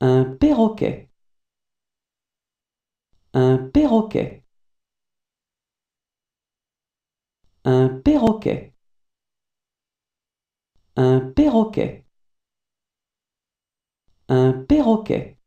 Un perroquet. Un perroquet. Un perroquet. Un perroquet. Un perroquet.